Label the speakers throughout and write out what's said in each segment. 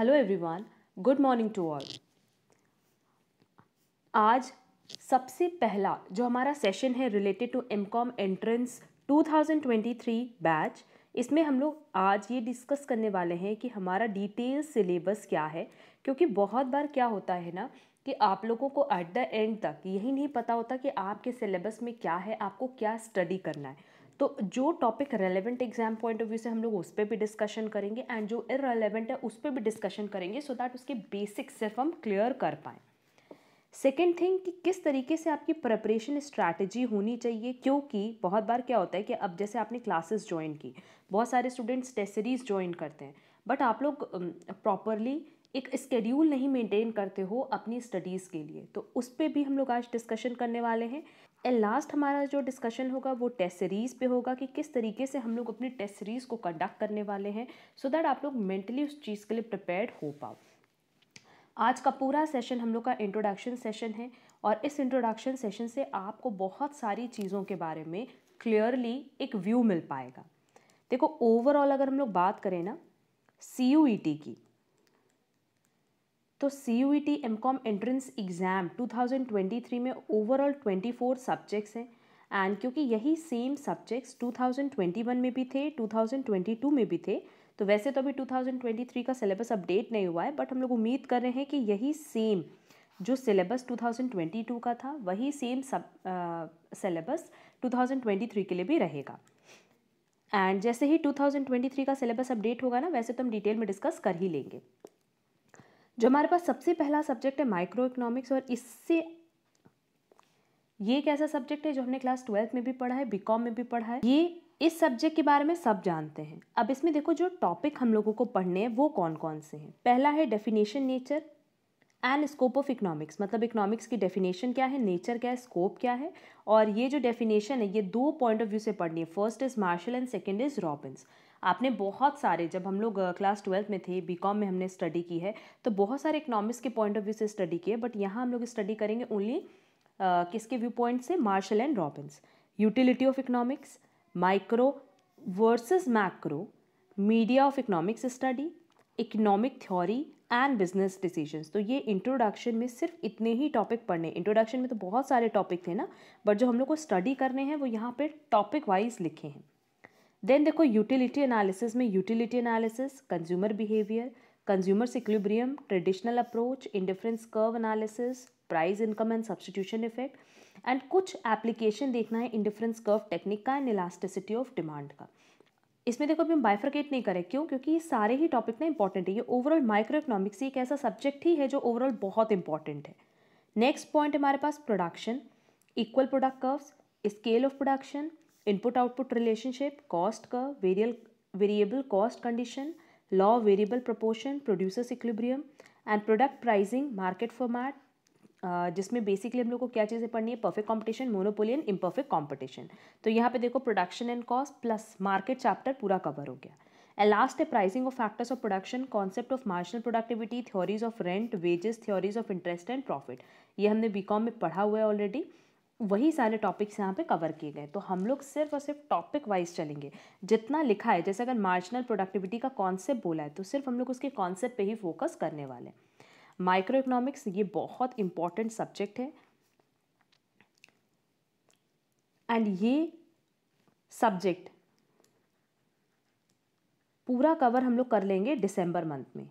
Speaker 1: hello everyone good morning to all आज सबसे पहला जो हमारा सेशन है related to M com entrance 2023 batch इसमें हम लोग आज ये डिस्कस करने वाले हैं कि हमारा डिटेल सिलेबस क्या है क्योंकि बहुत बार क्या होता है ना कि आप लोगों को एट द एंड तक यही नहीं पता होता कि आपके सिलेबस में क्या है आपको क्या स्टडी करना है तो जो topic relevant exam point of view से हम लोग उस पर भी डिस्कशन करेंगे एंड जो इरेलीवेंट है उस पर भी डिस्कशन करेंगे सो so दैट उसके बेसिक सिर्फ हम क्लियर कर पाएँ सेकेंड थिंग कि किस तरीके से आपकी प्रिपरेशन स्ट्रैटेजी होनी चाहिए क्योंकि बहुत बार क्या होता है कि अब जैसे आपने क्लासेस ज्वाइन की बहुत सारे स्टूडेंट्स टेसरीज ज्वाइन करते हैं बट आप लोग प्रॉपरली एक स्केड्यूल नहीं मेंटेन करते हो अपनी स्टडीज़ के लिए तो उस पर भी हम लोग आज डिस्कशन करने वाले हैं एंड लास्ट हमारा जो डिस्कशन होगा वो टेस्ट सीरीज़ पे होगा कि किस तरीके से हम लोग अपनी टेस्ट सीरीज़ को कंडक्ट करने वाले हैं सो so दैट आप लोग मेंटली उस चीज़ के लिए प्रिपेयर्ड हो पाओ आज का पूरा सेशन हम लोग का इंट्रोडक्शन सेशन है और इस इंट्रोडक्शन सेशन से आपको बहुत सारी चीज़ों के बारे में क्लियरली एक व्यू मिल पाएगा देखो ओवरऑल अगर हम लोग बात करें ना सी e की तो C U E T M com entrance exam 2023 में ओवरऑल 24 सब्जेक्ट्स हैं एंड क्योंकि यही सेम सब्जेक्ट्स 2021 में भी थे 2022 में भी थे तो वैसे तो अभी 2023 का सिलेबस अपडेट नहीं हुआ है बट हम लोग उम्मीद कर रहे हैं कि यही सेम जो सिलेबस 2022 का था वही सेम सब सिलेबस 2023 के लिए भी रहेगा एंड जैसे ही 2023 का सिलेबस अपडेट होगा ना वैसे तो हम डिटेल में डिस्कस कर ही लेंगे जो हमारे पास सबसे पहला सब्जेक्ट है माइक्रो इकोनॉमिक्स और इससे ये एक ऐसा सब्जेक्ट है जो हमने क्लास ट्वेल्थ में भी पढ़ा है बीकॉम में भी पढ़ा है ये इस सब्जेक्ट के बारे में सब जानते हैं अब इसमें देखो जो टॉपिक हम लोगों को पढ़ने हैं वो कौन कौन से हैं पहला है definition nature and scope of economics मतलब इकोनॉमिक्स की डेफिनेशन क्या है नेचर क्या है स्कोप क्या है और ये जो डेफिनेशन है ये दो पॉइंट ऑफ व्यू से पढ़नी है first is Marshall and second is Robbins आपने बहुत सारे जब हम लोग क्लास ट्वेल्थ में थे बी में हमने स्टडी की है तो बहुत सारे इकोनॉमिक्स के पॉइंट ऑफ व्यू से स्टडी किए बट यहाँ हम लोग स्टडी करेंगे ओनली किसके व्यू पॉइंट से Marshall and Robbins utility of economics micro versus macro media of economics study economic theory and business decisions तो ये इंट्रोडक्शन में सिर्फ इतने ही टॉपिक पढ़ने इंट्रोडक्शन में तो बहुत सारे टॉपिक थे ना बट जो हम लोग को स्टडी करने हैं वो यहाँ पे टॉपिक वाइज लिखे हैं देन देखो यूटिलिटी एनालिसिस में utility analysis consumer behaviour consumer equilibrium traditional approach indifference curve analysis price income and substitution effect and कुछ एप्लीकेशन देखना है इंडिफरेंस कर्व टेक्निक का एंड इलास्टिसिटी ऑफ डिमांड का इसमें देखो अभी हम बाइफ्रकेट नहीं करें क्यों क्योंकि ये सारे ही टॉपिक ना इंपॉर्टेंट है ये ओवरऑल माइक्रो इकोनॉमिक्स एक ऐसा सब्जेक्ट ही है जो ओवरऑल बहुत इंपॉर्टेंट है नेक्स्ट पॉइंट हमारे पास production equal product curves scale of production input output relationship cost का वेरियल variable cost condition law variable proportion producers equilibrium and product pricing market format जिसमें बेसिकली हम लोग को क्या चीज़ें पढ़नी है perfect competition monopoly and imperfect competition तो यहाँ पे देखो production and cost plus market chapter पूरा कवर हो गया एंड लास्ट है pricing of factors of production concept of marginal productivity theories of rent wages theories of interest and profit ये हमने बीकॉम में पढ़ा हुआ है ऑलरेडी वही सारे टॉपिक्स यहाँ पे कवर किए गए तो हम लोग सिर्फ और सिर्फ टॉपिक वाइज चलेंगे जितना लिखा है जैसे अगर मार्जिनल प्रोडक्टिविटी का कॉन्सेप्ट बोला है तो सिर्फ हम लोग उसके कॉन्सेप्ट पे ही फोकस करने वाले हैं माइक्रो इकोनॉमिक्स ये बहुत इंपॉर्टेंट सब्जेक्ट है एंड ये सब्जेक्ट पूरा कवर हम लोग कर लेंगे दिसंबर मंथ में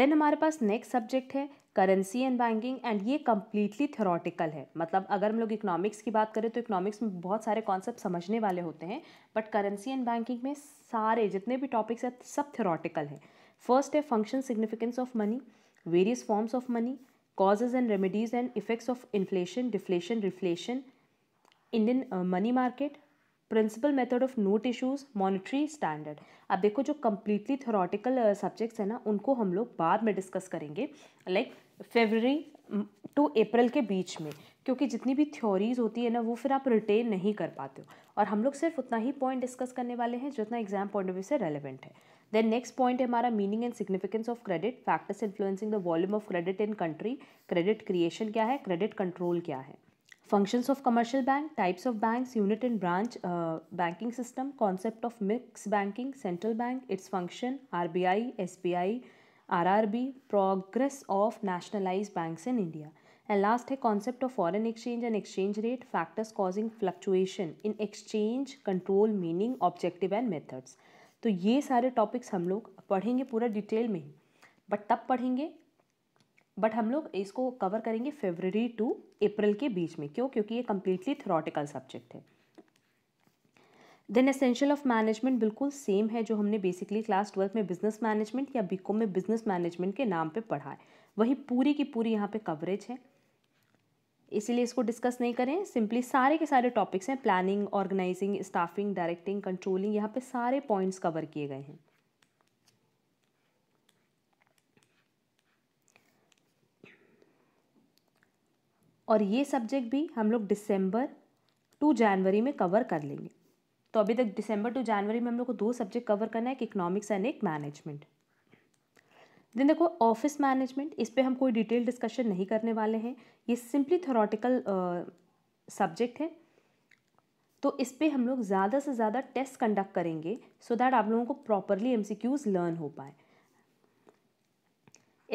Speaker 1: देन हमारे पास नेक्स्ट सब्जेक्ट है करेंसी एंड बैंकिंग एंड ये कम्प्लीटली थ्योरेटिकल है मतलब अगर हम लोग इकोनॉमिक्स की बात करें तो इकोनॉमिक्स में बहुत सारे कॉन्सेप्ट समझने वाले होते हैं बट करेंसी एंड बैंकिंग में सारे जितने भी टॉपिक्स हैं सब थेरोटिकल हैं फर्स्ट है function significance of money various forms of money causes and remedies and effects of inflation deflation reflation Indian money market principle method of note issues monetary standard अब देखो जो कम्प्लीटली थोरॉटिकल सब्जेक्ट्स हैं ना उनको हम लोग बाद में डिस्कस करेंगे लाइक फेबररी टू अप्रैल के बीच में क्योंकि जितनी भी थ्योरीज़ होती है ना वो फिर आप रिटेन नहीं कर पाते हो और हम लोग सिर्फ उतना ही पॉइंट डिस्कस करने वाले हैं जितना एग्जाम पॉइंट ऑफ व्यू से रेलिवेंट है देन नेक्स्ट पॉइंट है हमारा meaning and significance of credit factors influencing the volume of credit in country credit creation क्या है क्रेडिट कंट्रोल क्या है functions of commercial bank types of banks unit and branch uh, banking system concept of mixed banking central bank its function rbi sbi rrb progress of nationalized banks in india and last है concept of foreign exchange and exchange rate factors causing fluctuation in exchange control meaning objective and methods तो ये सारे topics हम लोग पढ़ेंगे पूरा detail में ही but तब पढ़ेंगे बट हम लोग इसको कवर करेंगे फेबररी टू अप्रैल के बीच में क्यों क्योंकि ये कम्प्लीटली थ्योरटिकल सब्जेक्ट है देन एसेंशियल ऑफ मैनेजमेंट बिल्कुल सेम है जो हमने बेसिकली क्लास ट्वेल्थ में बिजनेस मैनेजमेंट या बीकॉम में बिजनेस मैनेजमेंट के नाम पे पढ़ा है वही पूरी की पूरी यहाँ पे कवरेज है इसीलिए इसको डिस्कस नहीं करें सिंपली सारे के सारे टॉपिक्स हैं planning organising staffing directing controlling यहाँ पे सारे पॉइंट्स कवर किए गए हैं और ये सब्जेक्ट भी हम लोग दिसंबर टू जनवरी में कवर कर लेंगे तो अभी तक दिसंबर टू जनवरी में हम लोग को दो सब्जेक्ट कवर करना है एक इकोनॉमिक्स एंड एक मैनेजमेंट दिन देखो ऑफिस मैनेजमेंट इस पर हम कोई डिटेल डिस्कशन नहीं करने वाले हैं ये सिंपली थोरॉटिकल सब्जेक्ट है तो इस पर हम लोग ज़्यादा से ज़्यादा टेस्ट कंडक्ट करेंगे सो so दैट आप लोगों को प्रॉपरली एम लर्न हो पाए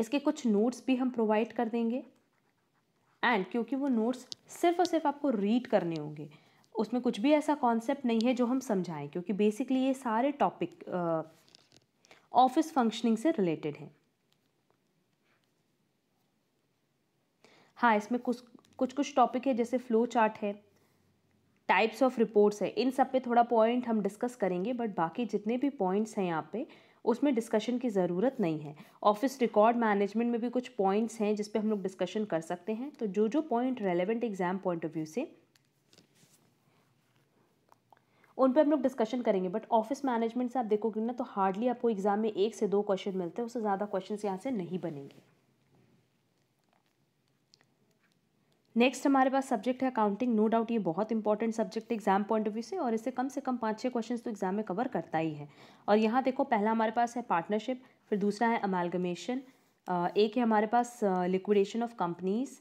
Speaker 1: इसके कुछ नोट्स भी हम प्रोवाइड कर देंगे एंड क्योंकि वो नोट्स सिर्फ और सिर्फ आपको रीड करने होंगे उसमें कुछ भी ऐसा कॉन्सेप्ट नहीं है जो हम समझाएं क्योंकि बेसिकली ये सारे टॉपिक ऑफिस फंक्शनिंग से रिलेटेड हैं हाँ इसमें कुछ कुछ कुछ टॉपिक है जैसे फ्लो चार्ट है टाइप्स ऑफ रिपोर्ट्स है इन सब पे थोड़ा पॉइंट हम डिस्कस करेंगे बट बाकी जितने भी पॉइंट्स हैं यहाँ पे उसमें डिस्कशन की ज़रूरत नहीं है ऑफिस रिकॉर्ड मैनेजमेंट में भी कुछ पॉइंट्स हैं जिसपे हम लोग डिस्कशन कर सकते हैं तो जो जो point relevant exam point of view से उन पर हम लोग डिस्कशन करेंगे बट ऑफिस मैनेजमेंट से आप देखोगे ना तो हार्डली आपको एग्जाम में एक से दो क्वेश्चन मिलते हैं उससे ज़्यादा क्वेश्चन यहाँ से नहीं बनेंगे नेक्स्ट हमारे पास सब्जेक्ट है अकाउंटिंग नो डाउट ये बहुत इंपॉर्टेंट सब्जेक्ट है एग्जाम पॉइंट ऑफ व्यू से और इसे कम से कम पाँच छः क्वेश्चन तो एग्जाम में कवर करता ही है और यहाँ देखो पहला हमारे पास है पार्टनरशिप फिर दूसरा है अमालगमेशन एक है हमारे पास liquidation of companies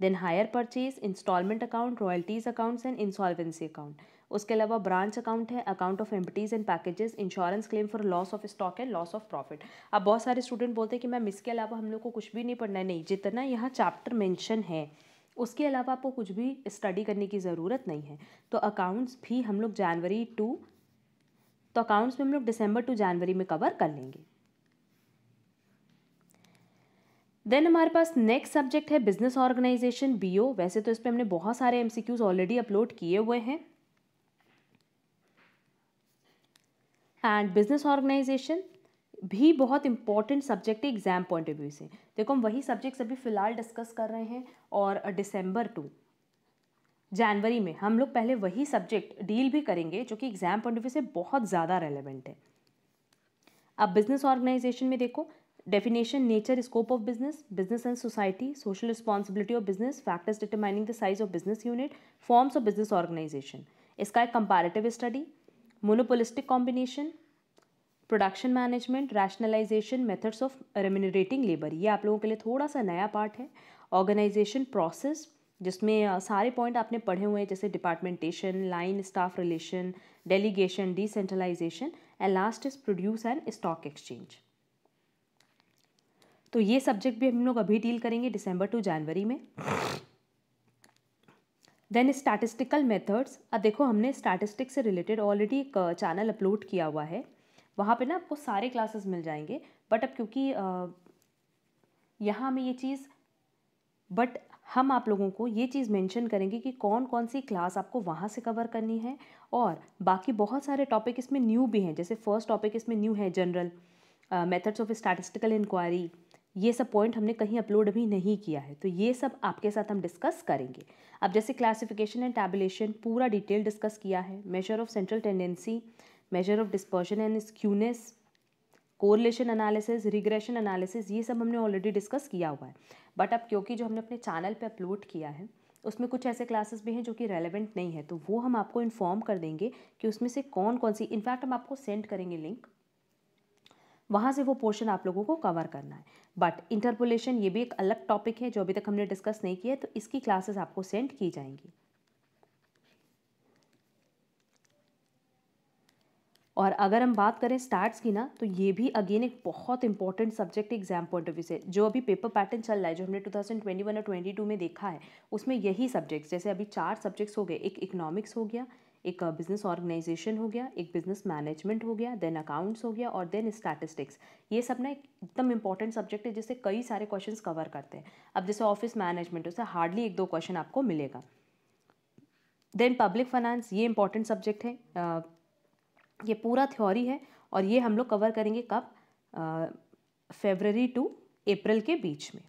Speaker 1: then hire purchase instalment account royalties accounts and insolvency account उसके अलावा ब्रांच अकाउंट है account of empties and packages insurance claim for loss of stock and loss of profit अब बहुत सारे स्टूडेंट बोलते हैं कि ma'am इसके अलावा हम लोग को कुछ भी नहीं पढ़ना है नहीं जितना यहाँ चैप्टर मैंशन है उसके अलावा आपको कुछ भी स्टडी करने की ज़रूरत नहीं है तो अकाउंट्स भी हम लोग जनवरी टू तो अकाउंट्स भी हम लोग डिसम्बर टू जनवरी में कवर कर लेंगे देन हमारे पास नेक्स्ट सब्जेक्ट है बिजनेस ऑर्गेनाइजेशन बीओ वैसे तो इस पर हमने बहुत सारे एमसीक्यूज ऑलरेडी अपलोड किए हुए हैं एंड बिजनेस ऑर्गेनाइजेशन भी बहुत इंपॉर्टेंट सब्जेक्ट है एग्ज़ाम पॉइंट ऑफ व्यू से देखो हम वही सब्जेक्ट्स अभी फ़िलहाल डिस्कस कर रहे हैं और डिसम्बर टू जनवरी में हम लोग पहले वही सब्जेक्ट डील भी करेंगे जो कि एग्ज़ाम पॉइंट ऑफ व्यू से बहुत ज़्यादा रेलिवेंट है अब बिजनेस ऑर्गेनाइजेशन में देखो definition nature scope of business business and society social responsibility of business factors determining the size of business unit forms of business organisation इसका एक comparative study monopolistic combination production management rationalisation methods of remunerating labour ये आप लोगों के लिए थोड़ा सा नया पार्ट है ऑर्गेनाइजेशन प्रोसेस जिसमें सारे पॉइंट आपने पढ़े हुए हैं जैसे departmentation line staff relation delegation decentralisation and last is produce and stock exchange तो ये सब्जेक्ट भी हम लोग अभी डील करेंगे दिसंबर टू जनवरी में देन स्टैटिस्टिकल मेथड्स अब देखो हमने स्टैटिस्टिक्स से रिलेटेड ऑलरेडी एक चैनल uh, अपलोड किया हुआ है वहाँ पे ना आपको सारे क्लासेस मिल जाएंगे बट अब क्योंकि uh, यहाँ में ये चीज़ बट हम आप लोगों को ये चीज़ मेंशन करेंगे कि कौन कौन सी क्लास आपको वहाँ से कवर करनी है और बाकी बहुत सारे टॉपिक इसमें न्यू भी हैं जैसे फर्स्ट टॉपिक इसमें न्यू है general methods of statistical inquiry ये सब पॉइंट हमने कहीं अपलोड भी नहीं किया है तो ये सब आपके साथ हम डिस्कस करेंगे अब जैसे क्लासिफिकेशन एंड टैबुलेशन पूरा डिटेल डिस्कस किया है measure of central tendency measure of dispersion and skewness correlation analysis regression analysis ये सब हमने ऑलरेडी डिस्कस किया हुआ है बट अब क्योंकि जो हमने अपने चैनल पे अपलोड किया है उसमें कुछ ऐसे क्लासेस भी हैं जो कि रेलेवेंट नहीं है तो वो हम आपको इन्फॉर्म कर देंगे कि उसमें से कौन कौन सी इनफैक्ट हम आपको सेंड करेंगे लिंक वहाँ से वो पोर्शन आप लोगों को कवर करना है बट इंटरपोलेशन ये भी एक अलग टॉपिक है जो अभी तक हमने डिस्कस नहीं किया है तो इसकी क्लासेस आपको सेंड की जाएंगी और अगर हम बात करें स्टार्ट्स की ना तो ये भी अगेन एक बहुत important subject exam point of view से जो अभी पेपर पैटर्न चल रहा है जो हमने 2021 और 22 में देखा है उसमें यही सब्जेक्ट्स जैसे अभी चार सब्जेक्ट्स हो गए एक इकोनॉमिक्स हो गया एक बिज़नेस ऑर्गेनाइजेशन हो गया एक बिज़नेस मैनेजमेंट हो गया देन अकाउंट्स हो गया और देन स्टैटिस्टिक्स ये सब ना एकदम इंपॉर्टेंट सब्जेक्ट है जिससे कई सारे क्वेश्चन कवर करते हैं अब जैसे ऑफिस मैनेजमेंट उससे हार्डली एक दो क्वेश्चन आपको मिलेगा देन पब्लिक फाइनेंस ये इंपॉर्टेंट सब्जेक्ट है ये पूरा थ्योरी है और ये हम लोग कवर करेंगे कब फेबररी टू अप्रैल के बीच में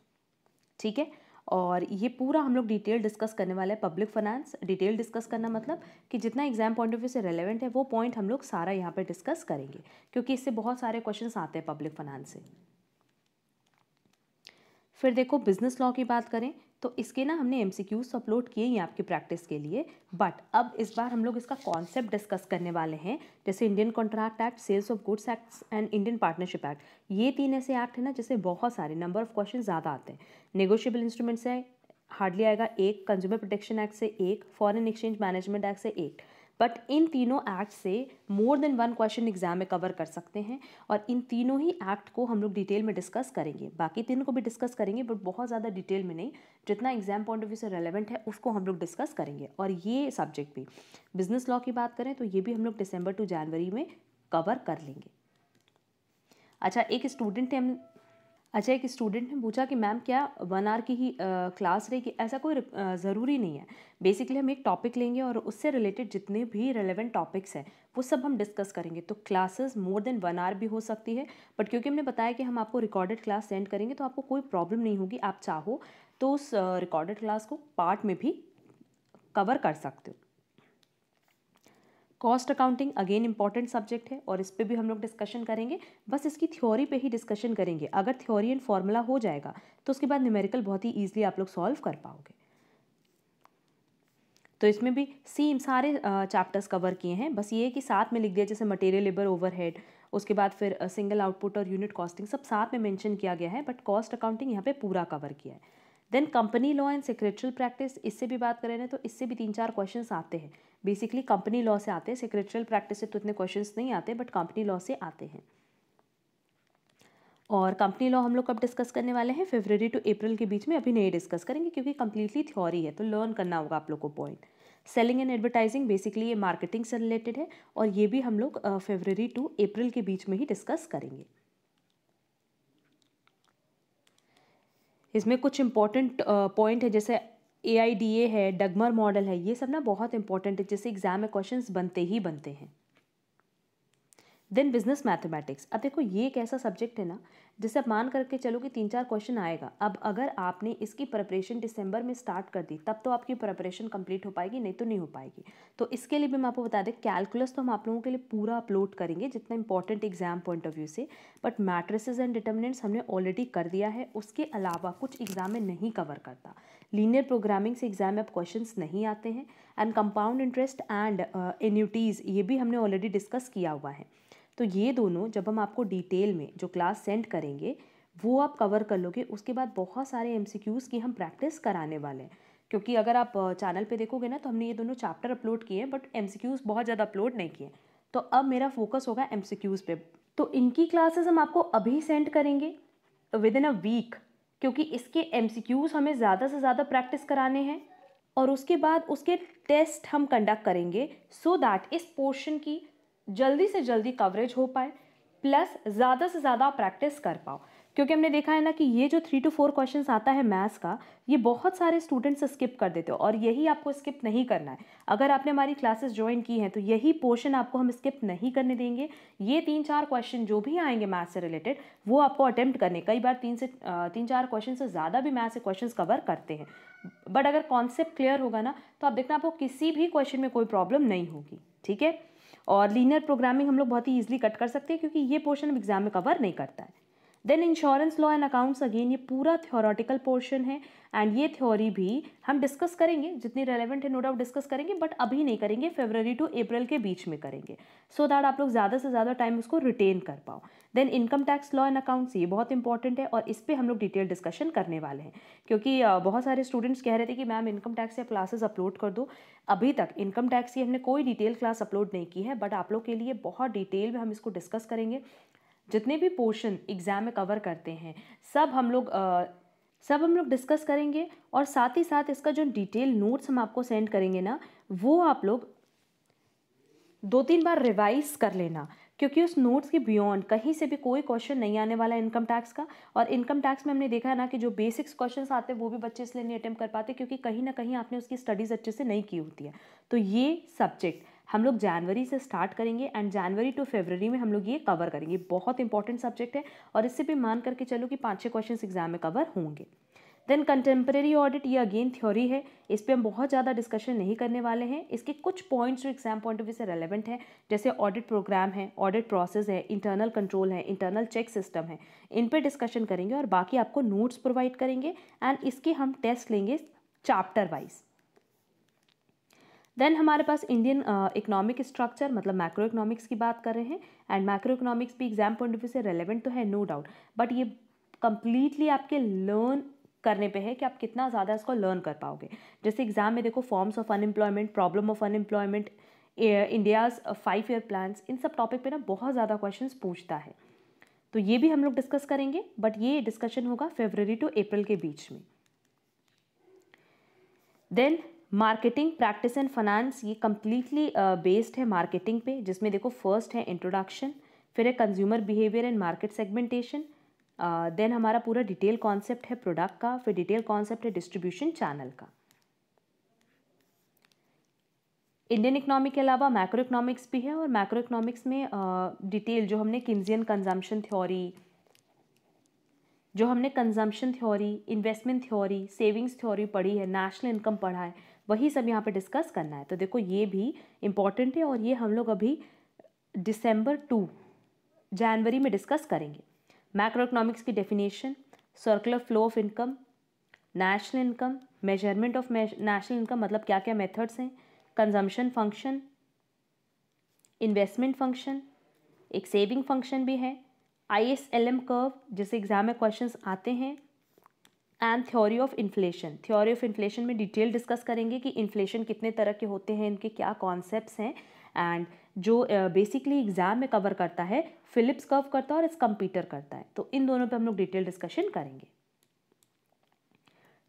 Speaker 1: ठीक है और ये पूरा हम लोग डिटेल डिस्कस करने वाले हैं पब्लिक फाइनेंस डिटेल डिस्कस करना मतलब कि जितना एग्जाम पॉइंट ऑफ व्यू से रेलेवेंट है वो पॉइंट हम लोग सारा यहाँ पर डिस्कस करेंगे क्योंकि इससे बहुत सारे क्वेश्चन आते हैं पब्लिक फाइनेंस से फिर देखो बिजनेस लॉ की बात करें तो इसके ना हमने एम अपलोड किए हैं आपकी प्रैक्टिस के लिए बट अब इस बार हम लोग इसका कॉन्सेप्ट डिस्कस करने वाले हैं जैसे Indian contract act sales of goods act and Indian partnership act ये तीन ऐसे एक्ट हैं ना जैसे बहुत सारे नंबर ऑफ क्वेश्चन ज़्यादा आते हैं नेगोशियबल इंस्ट्रूमेंट्स है हार्डली आएगा एक कंज्यूमर प्रोटेक्शन एक्ट से एक फॉरन एक्सचेंज मैनेजमेंट एक्ट से एक बट इन तीनों एक्ट से more than one question exam में कवर कर सकते हैं और इन तीनों ही एक्ट को हम लोग डिटेल में डिस्कस करेंगे बाकी तीनों को भी डिस्कस करेंगे बट बहुत ज़्यादा डिटेल में नहीं जितना एग्जाम पॉइंट ऑफ व्यू से रेलिवेंट है उसको हम लोग डिस्कस करेंगे और ये सब्जेक्ट भी बिजनेस लॉ की बात करें तो ये भी हम लोग दिसंबर टू जनवरी में कवर कर लेंगे अच्छा एक स्टूडेंट ने अच्छा एक स्टूडेंट ने पूछा कि मैम क्या वन आवर की ही आ, क्लास रहेगी ऐसा कोई ज़रूरी नहीं है बेसिकली हम एक टॉपिक लेंगे और उससे रिलेटेड जितने भी रेलेवेंट टॉपिक्स हैं वो सब हम डिस्कस करेंगे तो classes more than one hour भी हो सकती है बट क्योंकि हमने बताया कि हम आपको रिकॉर्डेड क्लास सेंड करेंगे तो आपको कोई प्रॉब्लम नहीं होगी आप चाहो तो उस रिकॉर्डेड क्लास को पार्ट में भी कवर कर सकते हो cost accounting again important subject है और इस पर भी हम लोग डिस्कशन करेंगे बस इसकी थ्योरी पे ही डिस्कशन करेंगे अगर थ्योरी एंड फॉर्मूला हो जाएगा तो उसके बाद न्यूमेरिकल बहुत ही ईजिली आप लोग सॉल्व कर पाओगे तो इसमें भी सेम सारे चैप्टर्स कवर किए हैं बस ये कि साथ में लिख दिया जैसे मटेरियल लेबर ओवरहेड उसके बाद फिर सिंगल आउटपुट और यूनिट कॉस्टिंग सब साथ में मेंशन किया गया है बट कॉस्ट अकाउंटिंग यहाँ पे पूरा कवर किया है then company law and secretarial practice इससे भी बात करें ना तो इससे भी तीन चार क्वेश्चन आते हैं बेसिकली कंपनी लॉ से आते हैं सेक्रेटरियल प्रैक्टिस से तो इतने क्वेश्चन नहीं आते बट कंपनी लॉ से आते हैं और कंपनी लॉ हम लोग कब डिस्कस करने वाले हैं फेबररी टू अप्रैल के बीच में अभी नहीं डिस्कस करेंगे क्योंकि कंप्लीटली थ्योरी है तो लर्न करना होगा आप लोग को point selling and advertising basically ये मार्केटिंग से रिलेटेड है और ये भी हम लोग फेबररी टू अप्रैल के बीच में ही डिस्कस करेंगे इसमें कुछ इंपॉर्टेंट पॉइंट है जैसे ए आई डी ए है डगमर मॉडल है ये सब ना बहुत इंपॉर्टेंट है जैसे एग्जाम में क्वेश्चन बनते ही बनते हैं देन बिजनेस मैथमेटिक्स अब देखो ये एक ऐसा सब्जेक्ट है ना जिसे आप मान करके चलो कि तीन चार क्वेश्चन आएगा अब अगर आपने इसकी प्रिपरेशन दिसंबर में स्टार्ट कर दी तब तो आपकी प्रिपरेशन कंप्लीट हो पाएगी नहीं तो नहीं हो पाएगी तो इसके लिए भी मैं आपको बता दें कैलकुलस तो हम आप लोगों के लिए पूरा अपलोड करेंगे जितना important exam point of view से बट मैट्रिसेस एंड डिटर्मिनेंट्स हमने ऑलरेडी कर दिया है उसके अलावा कुछ एग्जाम में नहीं कवर करता लीनियर प्रोग्रामिंग से एग्जाम में अब क्वेश्चन नहीं आते हैं and compound interest and annuities ये भी हमने ऑलरेडी डिस्कस किया हुआ है तो ये दोनों जब हम आपको डिटेल में जो क्लास सेंड करेंगे वो आप कवर कर लोगे उसके बाद बहुत सारे एम की हम प्रैक्टिस कराने वाले हैं क्योंकि अगर आप चैनल पे देखोगे ना तो हमने ये दोनों चैप्टर अपलोड किए हैं बट एम बहुत ज़्यादा अपलोड नहीं किए तो अब मेरा फोकस होगा एम पे तो इनकी क्लासेस हम आपको अभी सेंड करेंगे विद इन अ वीक क्योंकि इसके एम हमें ज़्यादा से ज़्यादा प्रैक्टिस कराने हैं और उसके बाद उसके टेस्ट हम कंडक्ट करेंगे सो so दैट इस पोर्शन की जल्दी से जल्दी कवरेज हो पाए प्लस ज़्यादा से ज़्यादा प्रैक्टिस कर पाओ क्योंकि हमने देखा है ना कि ये जो थ्री टू फोर क्वेश्चन आता है मैथ्स का ये बहुत सारे स्टूडेंट्स स्किप कर देते हो और यही आपको स्किप नहीं करना है अगर आपने हमारी क्लासेस ज्वाइन की हैं तो यही पोर्शन आपको हम स्किप नहीं करने देंगे ये तीन चार क्वेश्चन जो भी आएंगे मैथ्स से रिलेटेड वो आपको अटैम्प्ट करने कई बार तीन से तीन चार क्वेश्चन से ज़्यादा भी मैथ्स से क्वेश्चन कवर करते हैं बट अगर कॉन्सेप्ट क्लियर होगा ना तो आप देखना आपको किसी भी क्वेश्चन में कोई प्रॉब्लम नहीं होगी ठीक है और लीनियर प्रोग्रामिंग हम लोग बहुत ही ईजिली कट कर सकते हैं क्योंकि ये पोर्शन एग्जाम में कवर नहीं करता है then insurance law and accounts again ये पूरा थ्योरेटिकल पोर्शन है एंड ये थ्योरी भी हम डिस्कस करेंगे जितनी रेलेवेंट है नो डाउट डिस्कस करेंगे बट अभी नहीं करेंगे फेबररी टू अप्रैल के बीच में करेंगे सो so दैट आप लोग ज़्यादा से ज़्यादा टाइम उसको रिटेन कर पाओ then income tax law and accounts ये बहुत इंपॉर्टेंट है और इस पर हम लोग डिटेल डिस्कशन करने वाले हैं क्योंकि बहुत सारे स्टूडेंट्स कह रहे थे कि मैम इनकम टैक्स या क्लासेस अपलोड कर दो अभी तक इनकम टैक्स की हमने कोई डिटेल क्लास अपलोड नहीं की है बट आप लोग के लिए बहुत डिटेल में हम इसको डिस्कस करेंगे जितने भी पोर्शन एग्ज़ाम में कवर करते हैं सब हम लोग सब हम लोग डिस्कस करेंगे और साथ ही साथ इसका जो डिटेल नोट्स हम आपको सेंड करेंगे ना वो आप लोग दो तीन बार रिवाइज कर लेना क्योंकि उस नोट्स के बियॉन्ड कहीं से भी कोई क्वेश्चन नहीं आने वाला इनकम टैक्स का और इनकम टैक्स में हमने देखा है ना कि जो बेसिक्स क्वेश्चन आते हैं वो भी बच्चे इसलिए नहीं अटैम्प्ट कर पाते क्योंकि कहीं ना कहीं आपने उसकी स्टडीज़ अच्छे से नहीं की होती है तो ये सब्जेक्ट हम लोग जनवरी से स्टार्ट करेंगे एंड जनवरी टू फेबररी में हम लोग ये कवर करेंगे बहुत इंपॉर्टेंट सब्जेक्ट है और इससे भी मान करके चलो कि पाँच छः क्वेश्चन एग्जाम में कवर होंगे देन कंटेम्प्रेरी ऑडिट ये अगेन थ्योरी है इस पर हम बहुत ज़्यादा डिस्कशन नहीं करने वाले हैं इसके कुछ पॉइंट्स जो एग्जाम पॉइंट ऑफ व्यू से रेलेवेंट है जैसे ऑडिट प्रोग्राम है ऑडिट प्रोसेस है इंटरनल कंट्रोल है इंटरनल चेक सिस्टम है इन पर डिस्कशन करेंगे और बाकी आपको नोट्स प्रोवाइड करेंगे एंड इसके हम टेस्ट लेंगे चैप्टर वाइज देन हमारे पास इंडियन इकोनॉमिक स्ट्रक्चर मतलब मैक्रो इकोनॉमिक्स की बात कर रहे हैं एंड मैक्रो इकोनॉमिक्स भी एग्जाम पॉइंट ऑफ व्यू से रेलिवेंट तो है नो डाउट बट ये कम्प्लीटली आपके लर्न करने पे है कि आप कितना ज़्यादा इसको लर्न कर पाओगे जैसे एग्जाम में देखो forms of unemployment problem of unemployment India's five year plans इन सब टॉपिक पे ना बहुत ज़्यादा क्वेश्चंस पूछता है तो ये भी हम लोग डिस्कस करेंगे बट ये डिस्कशन होगा फेबररी टू अप्रैल के बीच में then marketing practice and finance ये कम्प्लीटली बेस्ड uh, है मार्केटिंग पे जिसमें देखो फर्स्ट है इंट्रोडक्शन फिर है consumer behaviour and market segmentation then हमारा पूरा डिटेल कॉन्सेप्ट है प्रोडक्ट का फिर डिटेल कॉन्सेप्ट है डिस्ट्रीब्यूशन चैनल का इंडियन इकोनॉमिक के अलावा मैक्रो इकोनॉमिक्स भी है और मैक्रो इकोनॉमिक्स में डिटेल uh, जो हमने किमजियन कंजम्पशन थ्योरी जो हमने consumption theory investment theory savings theory पढ़ी है नेशनल इनकम पढ़ा है वही सब यहाँ पे डिस्कस करना है तो देखो ये भी इम्पॉर्टेंट है और ये हम लोग अभी डिसम्बर टू जनवरी में डिस्कस करेंगे मैक्रो इकोनॉमिक्स की definition circular flow of income national income measurement of national income मतलब क्या क्या मेथड्स हैं कंजम्पशन फंक्शन इन्वेस्टमेंट फंक्शन एक सेविंग फंक्शन भी है I S L M curve जैसे एग्ज़ाम में क्वेश्चंस आते हैं and theory of inflation theory of inflation में डिटेल डिस्कस करेंगे कि इन्फ्लेशन कितने तरह के होते हैं इनके क्या कॉन्सेप्ट हैं एंड जो बेसिकली uh, एग्ज़ाम में कवर करता है फिलिप्स कर्व करता है और इस कंप्यूटर करता है तो इन दोनों पे हम लोग डिटेल डिस्कशन करेंगे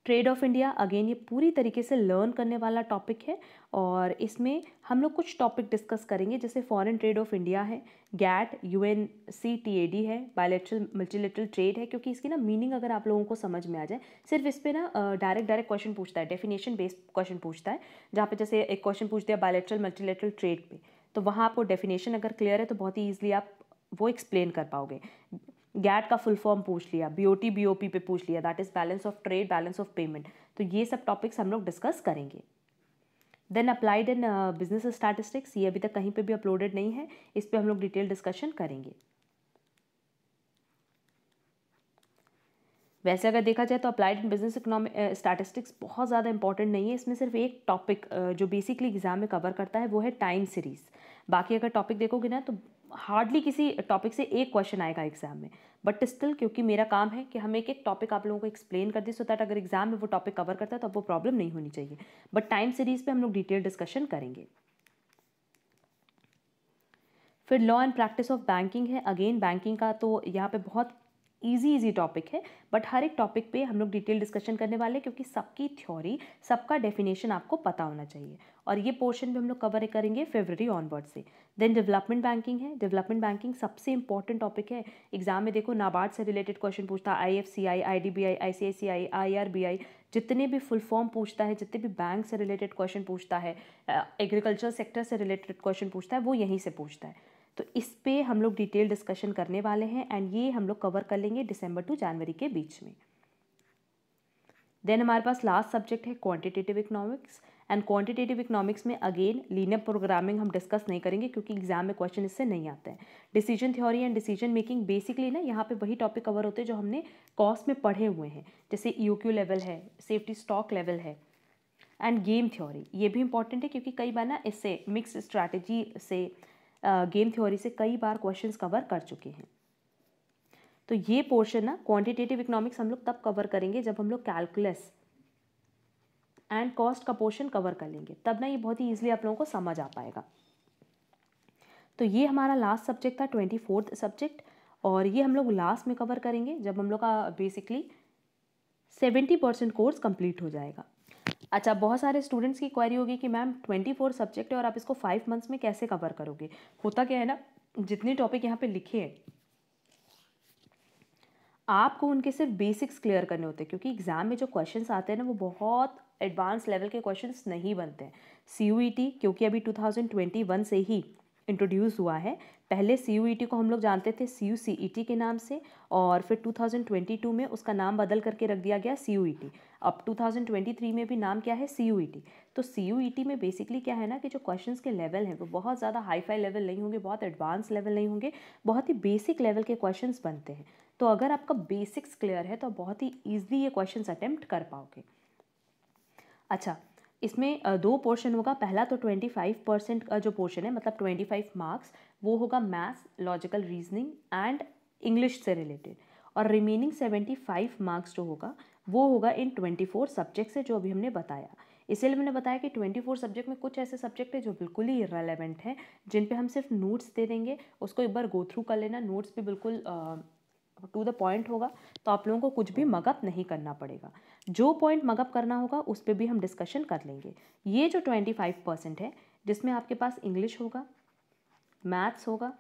Speaker 1: ट्रेड ऑफ इंडिया अगेन ये पूरी तरीके से लर्न करने वाला टॉपिक है और इसमें हम लोग कुछ टॉपिक डिस्कस करेंगे जैसे फॉरेन ट्रेड ऑफ इंडिया है GATT U N C T A D है बायोलेट्रल मल्टीलेट्रल ट्रेड है क्योंकि इसकी ना मीनिंग अगर आप लोगों को समझ में आ जाए सिर्फ इस पर ना डायरेक्ट डायरेक्ट क्वेश्चन पूछता है डेफिनेशन बेस्ड क्वेश्चन पूछता है जहाँ पे जैसे एक क्वेश्चन पूछ दिया बायोलेट्रल मल्टीलेट्रल ट्रेड पर तो वहाँ आपको डेफिनेशन अगर क्लियर है तो बहुत ही ईजिली आप वो एक्सप्लेन कर पाओगे गैट का फुल फॉर्म पूछ लिया बीओटी बीओपी पे पूछ लिया that is balance of trade balance of payment तो ये सब टॉपिक्स हम लोग डिस्कस करेंगे then applied in business statistics ये अभी तक कहीं पे भी अपलोडेड नहीं है इस पर हम लोग डिटेल डिस्कशन करेंगे वैसे अगर देखा जाए तो applied in business economic statistics बहुत ज़्यादा इंपॉर्टेंट नहीं है इसमें सिर्फ एक टॉपिक uh, जो बेसिकली एग्जाम में कवर करता है वो है टाइम सीरीज़ बाकी अगर टॉपिक देखोगे ना तो हार्डली किसी टॉपिक से एक क्वेश्चन आएगा एग्जाम में बट स्टिल क्योंकि मेरा काम है कि हम एक एक टॉपिक आप लोगों को एक्सप्लेन कर दें सो दैट अगर एग्जाम में वो टॉपिक कवर करता है तो अब वो प्रॉब्लम नहीं होनी चाहिए बट टाइम सीरीज पे हम लोग डिटेल डिस्कशन करेंगे फिर law and practice of banking है अगेन बैंकिंग का तो यहाँ पे बहुत ईजी ईजी टॉपिक है बट हर एक टॉपिक पे हम लोग डिटेल डिस्कशन करने वाले हैं क्योंकि सबकी थ्योरी सबका डेफिनेशन आपको पता होना चाहिए और ये पोर्शन भी हम लोग कवर करेंगे फेबररी ऑनवर्ड से देन डेवलपमेंट बैंकिंग है डेवलपमेंट बैंकिंग सबसे इंपॉर्टेंट टॉपिक है एग्जाम में देखो नाबार्ड से रिलेटेड क्वेश्चन पूछता है I F C I I D B I I R B I जितने भी फुल फॉर्म पूछता है जितने भी बैंक से रिलेटेड क्वेश्चन पूछता है एग्रीकल्चर सेक्टर से रिलेटेड क्वेश्चन पूछता है वो यहीं से पूछता है तो इस पर हम लोग डिटेल डिस्कशन करने वाले हैं एंड ये हम लोग कवर कर लेंगे दिसंबर टू जनवरी के बीच में देन हमारे पास लास्ट सब्जेक्ट है quantitative economics and quantitative economics में अगेन लीनियर प्रोग्रामिंग हम डिस्कस नहीं करेंगे क्योंकि एग्जाम में क्वेश्चन इससे नहीं आते हैं decision theory and decision making basically ना यहाँ पे वही टॉपिक कवर होते हैं जो हमने कॉस्ट में पढ़े हुए हैं जैसे यू लेवल है सेफ्टी स्टॉक लेवल है एंड गेम थ्योरी ये भी इंपॉर्टेंट है क्योंकि कई बार ना इससे मिक्स स्ट्रैटेजी से गेम थ्योरी से कई बार क्वेश्चंस कवर कर चुके हैं तो ये पोर्शन ना क्वांटिटेटिव इकोनॉमिक्स हम लोग तब कवर करेंगे जब हम लोग कैलकुलस एंड कॉस्ट का पोर्शन कवर कर लेंगे तब ना ये बहुत ही ईजिली आप लोगों को समझ आ पाएगा तो ये हमारा लास्ट सब्जेक्ट था ट्वेंटी फोर्थ सब्जेक्ट और ये हम लोग लास्ट में कवर करेंगे जब हम लोग का basically seventy percent course complete हो जाएगा अच्छा बहुत सारे स्टूडेंट्स की क्वेरी होगी कि मैम ट्वेंटी फोर सब्जेक्ट है और आप इसको फाइव मंथ्स में कैसे कवर करोगे होता क्या है ना जितने टॉपिक यहाँ पे लिखे हैं आपको उनके सिर्फ बेसिक्स क्लियर करने होते हैं क्योंकि एग्ज़ाम में जो क्वेश्चन आते हैं ना वो बहुत एडवांस लेवल के क्वेश्चन नहीं बनते हैं सी e क्योंकि अभी टू से ही इंट्रोड्यूस हुआ है पहले सी e को हम लोग जानते थे सी e के नाम से और फिर 2022 में उसका नाम बदल करके रख दिया गया सी e अब 2023 में भी नाम क्या है सी तो सी में बेसिकली क्या है ना कि जो क्वेश्चन के लेवल हैं वो बहुत ज़्यादा हाई फाई लेवल नहीं होंगे बहुत एडवांस लेवल नहीं होंगे बहुत ही बेसिक लेवल के क्वेश्चन बनते हैं तो अगर आपका बेसिक्स क्लियर है तो बहुत ही ईजिली ये क्वेश्चन अटैम्प्ट कर पाओगे अच्छा इसमें दो पोर्शन होगा पहला तो 25 परसेंट का जो पोर्शन है मतलब 25 मार्क्स वो होगा maths logical reasoning and English से रिलेटेड और रिमेनिंग 75 मार्क्स जो होगा वो होगा इन 24 सब्जेक्ट से जो अभी हमने बताया इसीलिए मैंने बताया कि 24 सब्जेक्ट में कुछ ऐसे सब्जेक्ट है जो बिल्कुल ही रेलेवेंट हैं जिन पर हम सिर्फ नोट्स दे देंगे उसको एक बार गो थ्रू कर लेना नोट्स भी बिल्कुल आ, टू द पॉइंट होगा तो आप लोगों को कुछ भी मगअप नहीं करना पड़ेगा जो पॉइंट मगअप करना होगा उस पर भी हम डिस्कशन कर लेंगे ये जो ट्वेंटी फाइव परसेंट है जिसमें आपके पास इंग्लिश होगा मैथ्स होगा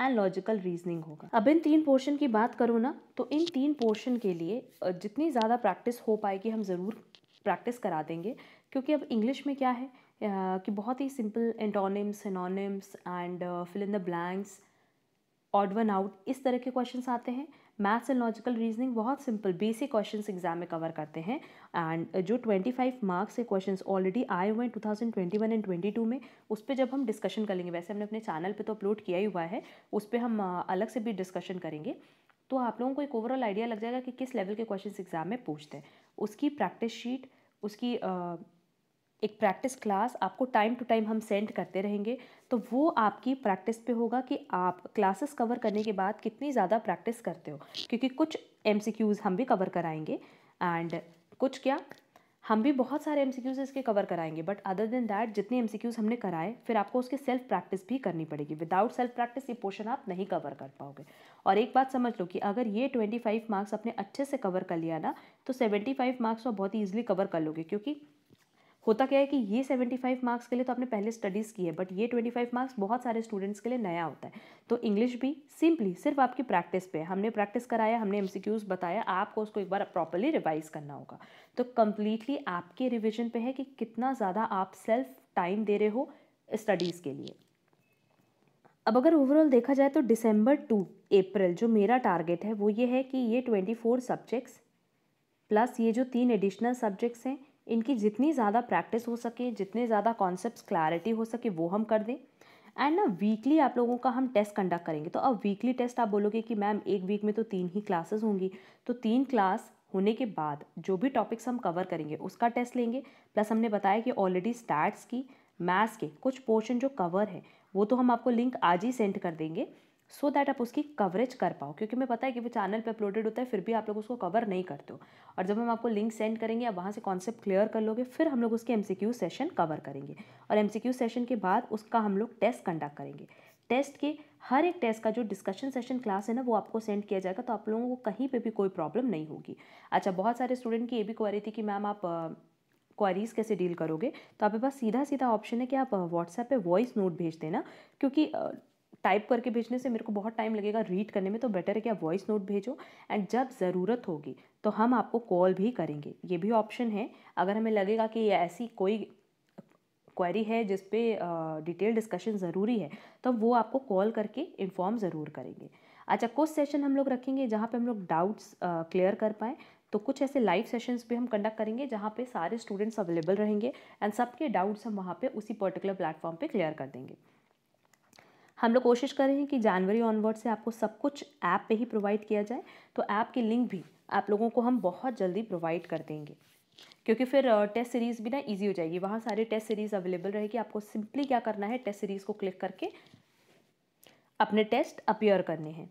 Speaker 1: एंड लॉजिकल रीजनिंग होगा अब इन तीन पोर्शन की बात करूँ ना तो इन तीन पोर्शन के लिए जितनी ज़्यादा प्रैक्टिस हो पाएगी हम ज़रूर प्रैक्टिस करा देंगे क्योंकि अब इंग्लिश में क्या है कि बहुत ही simple antonyms synonyms and fill in the blanks odd one out इस तरह के क्वेश्चन आते हैं मैथ्स एंड लॉजिकल रीजनिंग बहुत सिंपल बेसिक क्वेश्चन एग्जाम में कवर करते हैं एंड uh, जो ट्वेंटी फाइव मार्क्स के क्वेश्चन ऑलरेडी आए हुए हैं two thousand twenty one and twenty two में उस पर जब हम डिस्कशन करेंगे वैसे हमने अपने चैनल पर तो अपलोड किया ही हुआ है उस पर हम uh, अलग से भी डिस्कशन करेंगे तो आप लोगों को एक ओवरऑल आइडिया लग जाएगा कि किस लेवल के क्वेश्चन एग्जाम में पूछते हैं उसकी प्रैक्टिस शीट उसकी uh, एक प्रैक्टिस क्लास आपको टाइम टू टाइम हम सेंड करते रहेंगे तो वो आपकी प्रैक्टिस पे होगा कि आप क्लासेस कवर करने के बाद कितनी ज़्यादा प्रैक्टिस करते हो क्योंकि कुछ एम हम भी कवर कराएंगे एंड कुछ क्या हम भी बहुत सारे एम इसके कवर कराएंगे बट अदर देन दैट जितने एम हमने कराए फिर आपको उसके सेल्फ प्रैक्टिस भी करनी पड़ेगी विदाउट सेल्फ प्रैक्टिस ये पोर्शन आप नहीं कवर कर पाओगे और एक बात समझ लो कि अगर ये ट्वेंटी फाइव मार्क्स आपने अच्छे से कवर कर लिया ना तो सेवेंटी फाइव मार्क्स आप बहुत ईजिली कवर कर लोगे क्योंकि होता क्या है कि ये 75 मार्क्स के लिए तो आपने पहले स्टडीज़ की है बट ये 25 मार्क्स बहुत सारे स्टूडेंट्स के लिए नया होता है तो इंग्लिश भी सिंपली सिर्फ आपकी प्रैक्टिस पे हमने प्रैक्टिस कराया हमने एम बताया आपको उसको एक बार प्रॉपरली रिवाइज करना होगा तो कम्प्लीटली आपके रिविजन पर है कि कितना ज़्यादा आप सेल्फ टाइम दे रहे हो स्टडीज़ के लिए अब अगर ओवरऑल देखा जाए तो दिसंबर टू अप्रैल जो मेरा टारगेट है वो ये है कि ये ट्वेंटी फोर सब्जेक्ट्स प्लस ये जो तीन एडिशनल सब्जेक्ट्स हैं इनकी जितनी ज़्यादा प्रैक्टिस हो सके जितने ज़्यादा कॉन्सेप्ट क्लैरिटी हो सके वो हम कर दें एंड ना वीकली आप लोगों का हम टेस्ट कंडक्ट करेंगे तो अब वीकली टेस्ट आप बोलोगे कि मैम एक वीक में तो तीन ही क्लासेस होंगी तो तीन क्लास होने के बाद जो भी टॉपिक्स हम कवर करेंगे उसका टेस्ट लेंगे प्लस हमने बताया कि ऑलरेडी स्टैट्स की मैथ्स के कुछ पोर्शन जो कवर है वो तो हम आपको लिंक आज ही सेंड कर देंगे सो दैट आप उसकी कवरेज कर पाओ क्योंकि मैं पता है कि वो चैनल पे अपलोडेड होता है फिर भी आप लोग उसको कवर नहीं करते हो और जब हम आपको लिंक सेंड करेंगे आप वहाँ से कॉन्सेप्ट क्लियर कर लोगे फिर हम लोग उसके क्यू सेशन कवर करेंगे और क्यू सेशन के बाद उसका हम लोग टेस्ट कंडक्ट करेंगे टेस्ट के हर एक टेस्ट का जो डिस्कशन सेशन क्लास है ना वो आपको सेंड किया जाएगा तो आप लोगों को कहीं पर भी कोई प्रॉब्लम नहीं होगी अच्छा बहुत सारे स्टूडेंट की ये भी क्वारी थी कि मैम आप क्वारीज़ कैसे डील करोगे तो आपके पास सीधा सीधा ऑप्शन है कि आप व्हाट्सएप पर वॉइस नोट भेज देना क्योंकि टाइप करके भेजने से मेरे को बहुत टाइम लगेगा रीड करने में तो बेटर है कि आप वॉइस नोट भेजो एंड जब ज़रूरत होगी तो हम आपको कॉल भी करेंगे ये भी ऑप्शन है अगर हमें लगेगा कि ऐसी कोई क्वेरी है जिस पे डिटेल डिस्कशन ज़रूरी है तो वो आपको कॉल करके इन्फॉर्म ज़रूर करेंगे अच्छा कुछ सेशन हम लोग रखेंगे जहाँ पे हम लोग डाउट्स क्लियर कर पाएँ तो कुछ ऐसे लाइव सेशंस भी हम कंडक्ट करेंगे जहाँ पे सारे स्टूडेंट्स अवेलेबल रहेंगे एंड सबके डाउट्स हम वहाँ पे उसी पर्टिकुलर प्लेटफॉर्म पे क्लियर कर देंगे हम लोग कोशिश कर रहे हैं कि जनवरी ऑनवर्ड से आपको सब कुछ ऐप पे ही प्रोवाइड किया जाए तो ऐप की लिंक भी आप लोगों को हम बहुत जल्दी प्रोवाइड कर देंगे क्योंकि फिर टेस्ट सीरीज़ भी ना ईजी हो जाएगी वहाँ सारे टेस्ट सीरीज़ अवेलेबल रहेगी आपको सिंपली क्या करना है टेस्ट सीरीज़ को क्लिक करके अपने टेस्ट अपियर करने हैं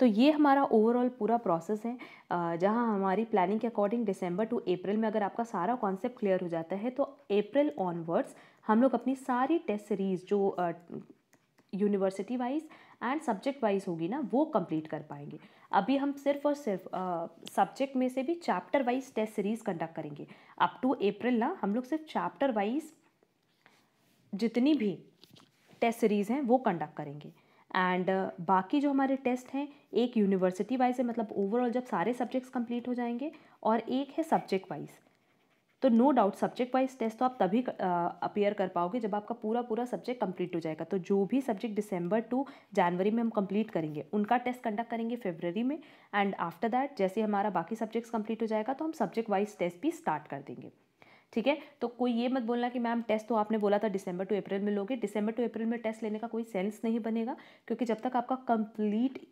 Speaker 1: तो ये हमारा ओवरऑल पूरा प्रोसेस है जहाँ हमारी प्लानिंग के अकॉर्डिंग दिसंबर टू अप्रैल में अगर आपका सारा कॉन्सेप्ट क्लियर हो जाता है तो अप्रैल ऑनवर्ड्स हम लोग अपनी सारी टेस्ट सीरीज़ जो university wise and subject wise होगी ना वो कंप्लीट कर पाएंगे अभी हम सिर्फ और सिर्फ सब्जेक्ट में से भी chapter wise test series conduct करेंगे अप टू अप्रैल ना हम लोग सिर्फ चैप्टर वाइज जितनी भी टेस्ट सीरीज़ हैं वो कंडक्ट करेंगे एंड uh, बाकी जो हमारे टेस्ट हैं एक यूनिवर्सिटी वाइज है मतलब ओवरऑल जब सारे सब्जेक्ट्स कंप्लीट हो जाएंगे और एक है सब्जेक्ट वाइज तो no doubt subject wise test तो आप तभी अपीयर कर पाओगे जब आपका पूरा पूरा सब्जेक्ट कंप्लीट हो जाएगा तो जो भी सब्जेक्ट दिसंबर टू जनवरी में हम कंप्लीट करेंगे उनका टेस्ट कंडक्ट करेंगे फेबररी में एंड आफ्टर दैट जैसे हमारा बाकी सब्जेक्ट्स कंप्लीट हो जाएगा तो हम सब्जेक्ट वाइज टेस्ट भी स्टार्ट कर देंगे ठीक है तो कोई ये मत बोलना कि मैम टेस्ट तो आपने बोला था दिसंबर टू अप्रैल में लोगे दिसंबर टू अप्रैल में टेस्ट लेने का कोई सेंस नहीं बनेगा क्योंकि जब तक आपका कंप्लीट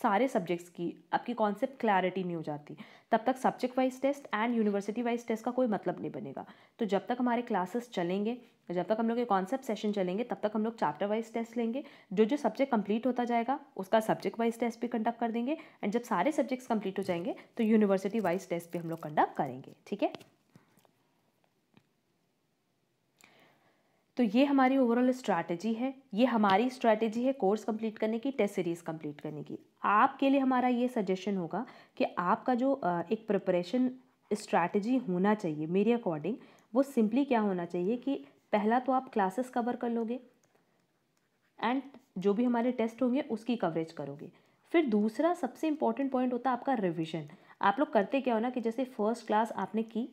Speaker 1: सारे सब्जेक्ट्स की आपकी कॉन्सेप्ट क्लैरिटी नहीं हो जाती तब तक subject wise test and university wise test का कोई मतलब नहीं बनेगा तो जब तक हमारे क्लासेस चलेंगे जब तक हम लोग के कॉन्सेप्ट सेशन चलेंगे तब तक हम लोग चैप्टर वाइज टेस्ट लेंगे जो जो सब्जेक्ट कंप्लीट होता जाएगा उसका सब्जेक्ट वाइज टेस्ट भी कंडक्ट कर देंगे एंड जब सारे सब्जेक्ट्स कंप्लीट हो जाएंगे तो यूनिवर्सिटी वाइज टेस्ट भी हम लोग कंडक्ट करेंगे ठीक है तो ये हमारी ओवरऑल स्ट्रैटेजी है ये हमारी स्ट्रैटेजी है कोर्स कंप्लीट करने की टेस्ट सीरीज़ कंप्लीट करने की आपके लिए हमारा ये सजेशन होगा कि आपका जो एक प्रिपरेशन स्ट्रैटेजी होना चाहिए मेरे अकॉर्डिंग वो सिंपली क्या होना चाहिए कि पहला तो आप क्लासेस कवर कर लोगे एंड जो भी हमारे टेस्ट होंगे उसकी कवरेज करोगे फिर दूसरा सबसे इम्पॉर्टेंट पॉइंट होता है आपका रिविज़न आप लोग करते क्या होना कि जैसे फर्स्ट क्लास आपने की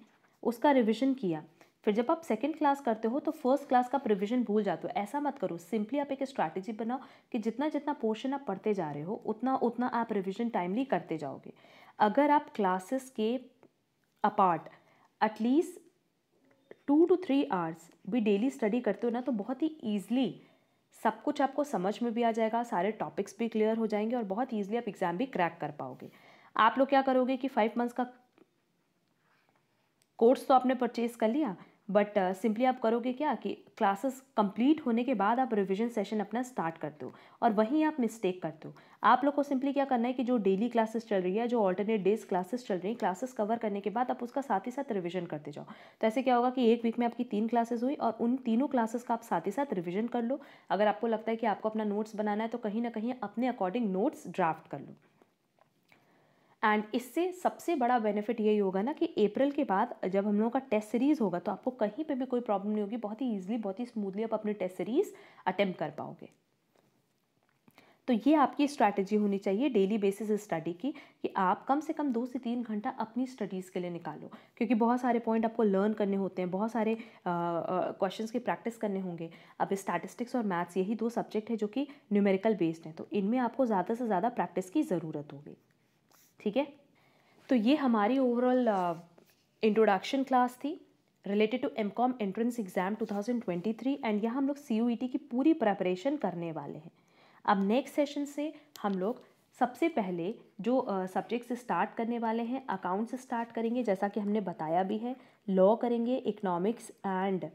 Speaker 1: उसका रिविज़न किया फिर जब आप सेकेंड क्लास करते हो तो फर्स्ट क्लास का प्रिविजन भूल जाते हो ऐसा मत करो सिंपली आप एक स्ट्रैटेजी बनाओ कि जितना जितना पोर्शन आप पढ़ते जा रहे हो उतना उतना आप रिविजन टाइमली करते जाओगे अगर आप क्लासेस के apart at least two to three hours भी डेली स्टडी करते हो ना तो बहुत ही ईजिली सब कुछ आपको समझ में भी आ जाएगा सारे टॉपिक्स भी क्लियर हो जाएंगे और बहुत ईजिली आप एग्ज़ाम भी क्रैक कर पाओगे आप लोग क्या करोगे कि फाइव मंथ्स का कोर्स तो आपने परचेज कर लिया बट सिंपली uh, आप करोगे क्या कि क्लासेस कंप्लीट होने के बाद आप रिवीजन सेशन अपना स्टार्ट कर दो और वहीं आप मिस्टेक कर दो आप लोग को सिंपली क्या करना है कि जो डेली क्लासेस चल रही है जो ऑल्टरनेट डेज क्लासेस चल रही हैं क्लासेस कवर करने के बाद आप उसका साथ ही साथ रिविजन करते जाओ तो ऐसे क्या होगा कि एक वीक में आपकी तीन क्लासेस हुई और उन तीनों क्लासेस का आप साथ ही साथ रिविजन कर लो अगर आपको लगता है कि आपको अपना नोट्स बनाना है तो कहीं ना कहीं अपने अकॉर्डिंग नोट्स ड्राफ्ट कर लो एंड इससे सबसे बड़ा बेनिफिट यही होगा ना कि अप्रैल के बाद जब हम लोगों का टेस्ट सीरीज़ होगा तो आपको कहीं पे भी कोई प्रॉब्लम नहीं होगी बहुत ही ईजिली बहुत ही स्मूथली आप अपनी टेस्ट सीरीज़ अटैम्प्ट कर पाओगे तो ये आपकी स्ट्रैटेजी होनी चाहिए डेली बेसिस स्टडी की कि आप कम से कम दो से तीन घंटा अपनी स्टडीज़ के लिए निकालो क्योंकि बहुत सारे पॉइंट आपको लर्न करने होते हैं बहुत सारे क्वेश्चन की प्रैक्टिस करने होंगे अब स्टैटिस्टिक्स और मैथ्स यही दो सब्जेक्ट है जो कि न्यूमेरिकल बेस्ड हैं तो इनमें आपको ज़्यादा से ज़्यादा प्रैक्टिस की ज़रूरत होगी ठीक है तो ये हमारी ओवरऑल इंट्रोडक्शन क्लास थी related to M com entrance exam 2023 and यहाँ हम लोग सी e की पूरी प्रेपरेशन करने वाले हैं अब नेक्स्ट सेशन से हम लोग सबसे पहले जो सब्जेक्ट्स uh, स्टार्ट करने वाले हैं अकाउंट्स स्टार्ट करेंगे जैसा कि हमने बताया भी है लॉ करेंगे economics and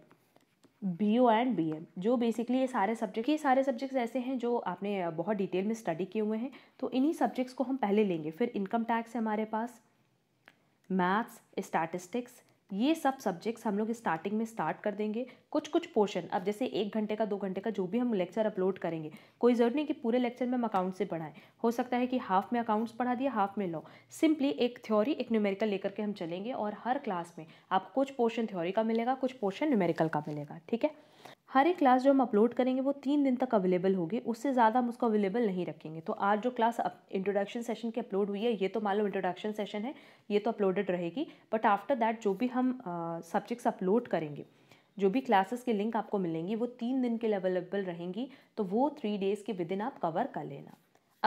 Speaker 1: B O and B M जो बेसिकली ये सारे सब्जेक्ट ये सारे सब्जेक्ट्स ऐसे हैं जो आपने बहुत डिटेल में स्टडी किए हुए हैं तो इन्हीं सब्जेक्ट्स को हम पहले लेंगे फिर इनकम टैक्स है हमारे पास मैथ्स स्टैटिस्टिक्स ये सब सब्जेक्ट्स हम लोग स्टार्टिंग में स्टार्ट कर देंगे कुछ कुछ पोर्शन अब जैसे एक घंटे का दो घंटे का जो भी हम लेक्चर अपलोड करेंगे कोई ज़रूरी नहीं कि पूरे लेक्चर में हम अकाउंट से पढ़ाएं हो सकता है कि हाफ में अकाउंट्स पढ़ा दिया हाफ में लो सिंपली एक थ्योरी एक न्यूमेरिकल लेकर के हम चलेंगे और हर क्लास में आपको कुछ पोर्शन थ्योरी का मिलेगा कुछ पोर्शन न्यूमेरिकल का मिलेगा ठीक है हर एक क्लास जो हम अपलोड करेंगे वो तीन दिन तक अवेलेबल होगी उससे ज़्यादा हम उसको अवेलेबल नहीं रखेंगे तो आज जो क्लास इंट्रोडक्शन सेशन की अपलोड हुई है ये तो मान लो इंट्रोडक्शन सेशन है ये तो अपलोडेड रहेगी बट आफ्टर दैट जो भी हम सब्जेक्ट्स अपलोड करेंगे जो भी क्लासेस के लिंक आपको मिलेंगी वो तीन दिन के लिए अवेलेबल रहेंगी तो वो थ्री डेज़ के विद इन आप कवर कर लेना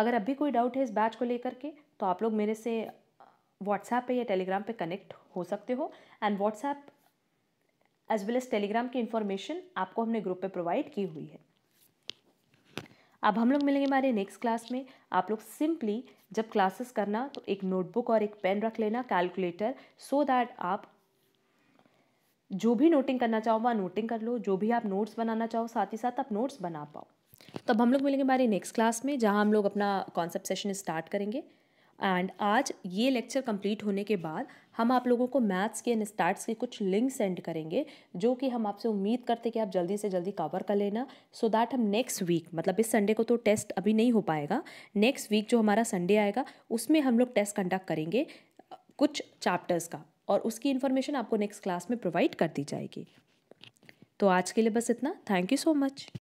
Speaker 1: अगर अभी कोई डाउट है इस बैच को लेकर के तो आप लोग मेरे से व्हाट्सएप पे या टेलीग्राम पे कनेक्ट हो सकते हो and WhatsApp as well as Telegram की इन्फॉर्मेशन आपको हमने ग्रुप पे प्रोवाइड की हुई है अब हम लोग मिलेंगे हमारे नेक्स्ट क्लास में आप लोग सिंपली जब क्लासेस करना तो एक नोटबुक और एक पेन रख लेना कैलकुलेटर सो दैट आप जो भी नोटिंग करना चाहो वह नोटिंग कर लो जो भी आप नोट्स बनाना चाहो साथ ही साथ आप नोट्स बना पाओ तब हम लोग मिलेंगे हमारे नेक्स्ट क्लास में जहाँ हम लोग अपना कॉन्सेप्ट सेशन स्टार्ट करेंगे एंड आज ये लेक्चर कंप्लीट होने के बाद हम आप लोगों को मैथ्स के एंड स्टार्ट्स के कुछ लिंक सेंड करेंगे जो कि हम आपसे उम्मीद करते कि आप जल्दी से जल्दी कवर कर लेना सो so दैट हम नेक्स्ट वीक मतलब इस संडे को तो टेस्ट अभी नहीं हो पाएगा नेक्स्ट वीक जो हमारा संडे आएगा उसमें हम लोग टेस्ट कंडक्ट करेंगे कुछ चैप्टर्स का और उसकी इन्फॉर्मेशन आपको नेक्स्ट क्लास में प्रोवाइड कर दी जाएगी तो आज के लिए बस इतना थैंक यू सो मच